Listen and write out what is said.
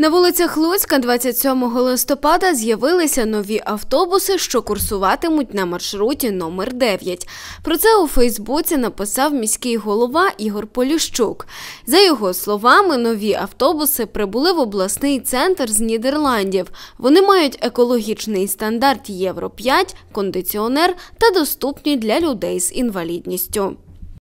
На вулицях Луцька 27 листопада з'явилися нові автобуси, що курсуватимуть на маршруті номер 9 Про це у Фейсбуці написав міський голова Ігор Поліщук. За його словами, нові автобуси прибули в обласний центр з Нідерландів. Вони мають екологічний стандарт Євро 5, кондиціонер та доступні для людей з інвалідністю.